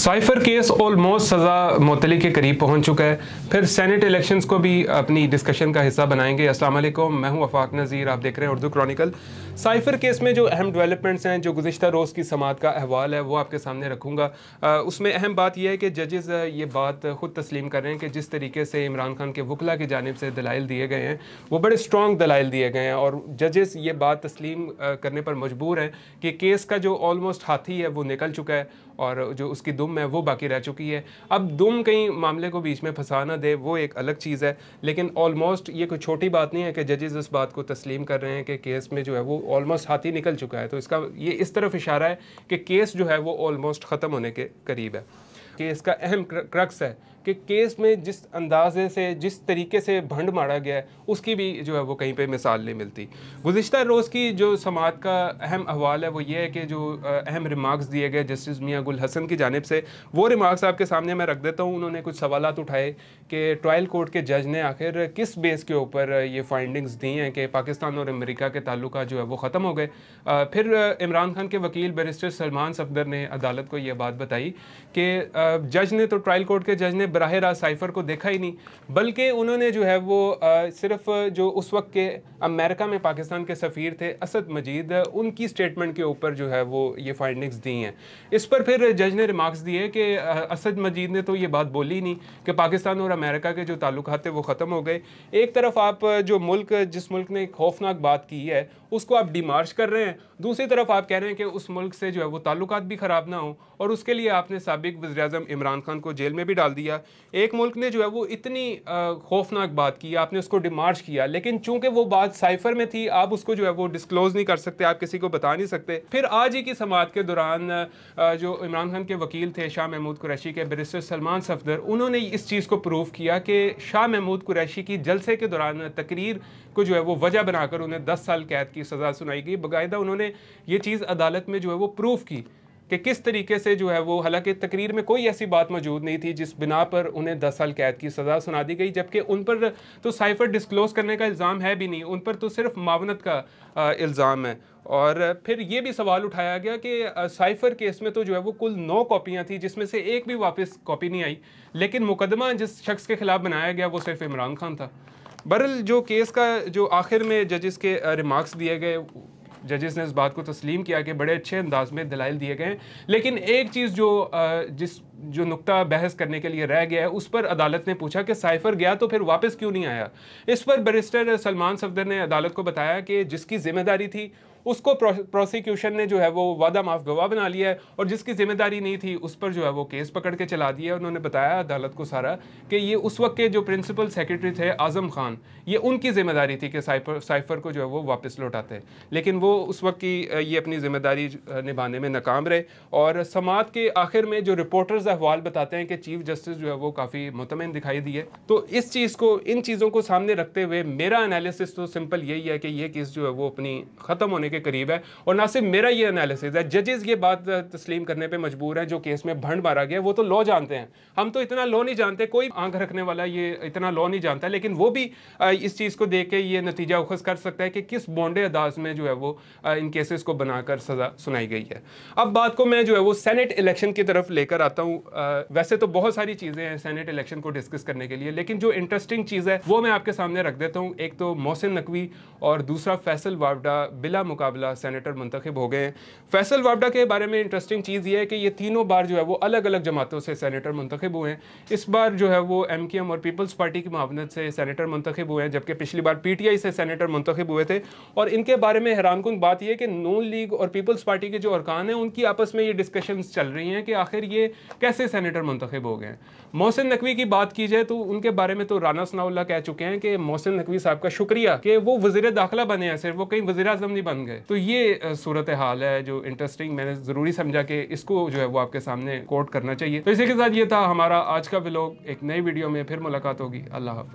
cipher case almost सज़ा मोतली के करीब पहुंच चुका है फिर सेनेट इलेक्शंस को भी अपनी डिस्कशन का हिस्सा बनाएंगे अस्सलाम वालेकुम मैं हूं अफाक नज़ीर आप देख रहे हैं उर्दू क्रॉनिकल साइफर केस में जो अहम डेवलपमेंट्स हैं जो गुज्तर रोज़ की समात का अहवाल है वो आपके सामने रखूँगा उसमें अहम बात यह है कि जजेस ये बात ख़ुद तस्लीम कर रहे हैं कि जिस तरीके से इमरान खान के वकला की जानब से दलाइल दिए गए हैं वो बड़े स्ट्रॉन्ग दलाइल दिए गए हैं और जजेस ये बात तस्लीम करने पर मजबूर हैं कि केस का जो ऑलमोस्ट हाथी है वो निकल चुका है और जो उसकी दुम गुम है वो बाकी रह चुकी है अब दुम कहीं मामले को बीच में ना दे वो एक अलग चीज़ है लेकिन ऑलमोस्ट ये कोई छोटी बात नहीं है कि जजेज़ इस बात को तस्लीम कर रहे हैं कि केस में जो है वो ऑलमोस्ट हाथी निकल चुका है तो इसका ये इस तरफ इशारा है कि केस जो है वो ऑलमोस्ट ख़त्म होने के करीब है कि इसका अहम क्रक्स है कि केस में जिस अंदाजे से जिस तरीके से भंड मारा गया है उसकी भी जो है वो कहीं पर मिसाल नहीं मिलती गुज्त रोज़ की जो समात का अहम अहवाल है वो ये है कि जो अहम रिमार्क्स दिए गए जस्टिस मियाँ गुल हसन की जानब से वो रिमार्क्स आपके सामने मैं रख देता हूँ उन्होंने कुछ सवाल उठाए कि ट्रायल कोर्ट के जज ने आखिर किस बेस के ऊपर ये फाइंडिंग्स दी हैं कि पाकिस्तान और अमरीका के ताल्लुक जो है वो ख़त्म हो गए फिर इमरान खान के वकील बैरिस्टर सलमान सफदर ने अदालत को यह बात बताई कि जज ने तो ट्रायल कोर्ट के जज ने बरह रास्त साइफ़र को देखा ही नहीं बल्कि उन्होंने जो है वो सिर्फ जो उस वक्त के अमेरिका में पाकिस्तान के सफ़ीर थे असद मजीद उनकी स्टेटमेंट के ऊपर जो है वो ये फाइंडिंग्स दी हैं इस पर फिर जज ने रिमार्क्स दिए कि असद मजीद ने तो ये बात बोली नहीं कि पाकिस्तान और अमेरिका के जो ताल्लुक थे वो ख़त्म हो गए एक तरफ आप जो मुल्क जिस मुल्क ने एक खौफनाक बात की है उसको आप डिमार्श कर रहे हैं दूसरी तरफ आप कह रहे हैं कि उस मुल्क से जो है वो ताल्लुक भी ख़राब ना हो और उसके लिए आपने सबक वजर अजम इमरान खान को जेल में भी डाल दिया किया एक मुल्क ने जो है वो इतनी खौफनाक बात की आपने उसको डिमार्च किया लेकिन चूंकि वो बात साइफर में थी आप उसको जो है वो डिस्क्लोज़ नहीं कर सकते आप किसी को बता नहीं सकते फिर आज ही की समात के दौरान जो इमरान खान के वकील थे शाह महमूद कुरैशी के बरिस्टर सलमान सफदर उन्होंने इस चीज़ को प्रूव किया कि शाह महमूद कुरैशी की जलसे के दौरान तकरीर को जो है वो वजह बनाकर उन्हें दस साल कैद की सज़ा सुनाई गई बाकायदा उन्होंने ये चीज़ अदालत में जो है वो प्रूव की कि किस तरीके से जो है वो हालांकि तकरीर में कोई ऐसी बात मौजूद नहीं थी जिस बिना पर उन्हें दस साल कैद की सज़ा सुना दी गई जबकि उन पर तो साइफर डिस्क्लोज़ करने का इल्ज़ाम है भी नहीं उन पर तो सिर्फ मावनत का इल्ज़ाम है और फिर ये भी सवाल उठाया गया कि साइफर केस में तो जो है वो कुल नौ कॉपियाँ थी जिसमें से एक भी वापस कॉपी नहीं आई लेकिन मुकदमा जिस शख्स के ख़िलाफ़ बनाया गया वो सिर्फ इमरान खान था बरल जो केस का जो आखिर में जजिस के रिमार्क्स दिए गए जजेस ने इस बात को तस्लीम किया कि बड़े अच्छे अंदाज में दलाइल दिए गए लेकिन एक चीज़ जो जिस जो नुकता बहस करने के लिए रह गया है उस पर अदालत ने पूछा कि साइफर गया तो फिर वापस क्यों नहीं आया इस पर बैरिस्टर सलमान सफदर ने अदालत को बताया कि जिसकी जिम्मेदारी थी उसको प्रोसिक्यूशन ने जो है वो वादा माफ गवाह बना लिया है और जिसकी जिम्मेदारी नहीं थी उस पर जो है वो केस पकड़ के चला दिया उन्होंने बताया अदालत को सारा कि ये उस वक्त के जो प्रिंसिपल सेक्रेटरी थे आजम खान ये उनकी जिम्मेदारी थी कि साइफर साइफर को जो है वो वापस लौटाते लेकिन वो उस वक्त की ये अपनी जिम्मेदारी निभाने में नाकाम रहे और समात के आखिर में जो रिपोर्टर्स अहवाल बताते हैं कि चीफ जस्टिस जो है वो काफ़ी मुतमिन दिखाई दिए तो इस चीज़ को इन चीज़ों को सामने रखते हुए मेरा एनालिसिस तो सिंपल यही है कि ये केस जो है वो अपनी ख़त्म होने के करीब है और ना सिर्फ मेरा ये एनालिसिस है जजेज़ ये बात तस्लीम करने पर मजबूर है जो केस में भंड मारा गया वो तो लॉ जानते हैं हम तो इतना लॉ नहीं जानते कोई आंख रखने वाला ये इतना लॉ नहीं जानता लेकिन वो भी इस चीज़ को देख के ये नतीजा उखज कर सकता है कि किस बॉन्डे अदाज में जो है वो इन केसेस को बनाकर सज़ा सुनाई गई है अब बात को मैं जो है वो सेनेट इलेक्शन की तरफ लेकर आता हूँ वैसे तो बहुत सारी चीज़ें हैं सेनेट इलेक्शन को डिस्कस करने के लिए लेकिन जो इंटरेस्टिंग चीज़ है वो मैं आपके सामने रख देता हूँ एक तो मोहसिन नकवी और दूसरा फैसल वावडा बिला मुकाबला सेनेटर मुंतखब हो गए हैं फैसल वावडा के बारे में इंटरेस्टिंग चीज़ ये है कि ये तीनों बार जो है वो अलग अलग जमातों से सेनेटर मुंतखब हुए हैं इस बार जो है वो एम और पीपल्स पार्टी की महावनत से सेनेटर मुंतखब हुए हैं जबकि पिछली बार पी से सेनेटर मुंतखब हुए थे और इनके बारे में हैरानकुन बात यह कि नून लीग और पीपल्स पार्टी के जो अरकान हैं उनकी आपस में ये डिस्कशन चल रही हैं कि आखिर ये कैसे कैसे सेनेटर मुंतखब हो गए हैं मोहसिन नकवी की बात की जाए तो उनके बारे में तो राना सनाउल्ला कह चुके हैं कि मोहसिन नकवी साहब का शुक्रिया कि वो वजीर दाखिला बने हैं सिर्फ वो कहीं वजी अजम नहीं बन गए तो ये सूरत हाल है जो इंटरेस्टिंग मैंने ज़रूरी समझा कि इसको जो है वो आपके सामने कोट करना चाहिए तो इसी के साथ ये था हमारा आज का ब्लॉग एक नई वीडियो में फिर मुलाकात होगी अल्लाह हाफ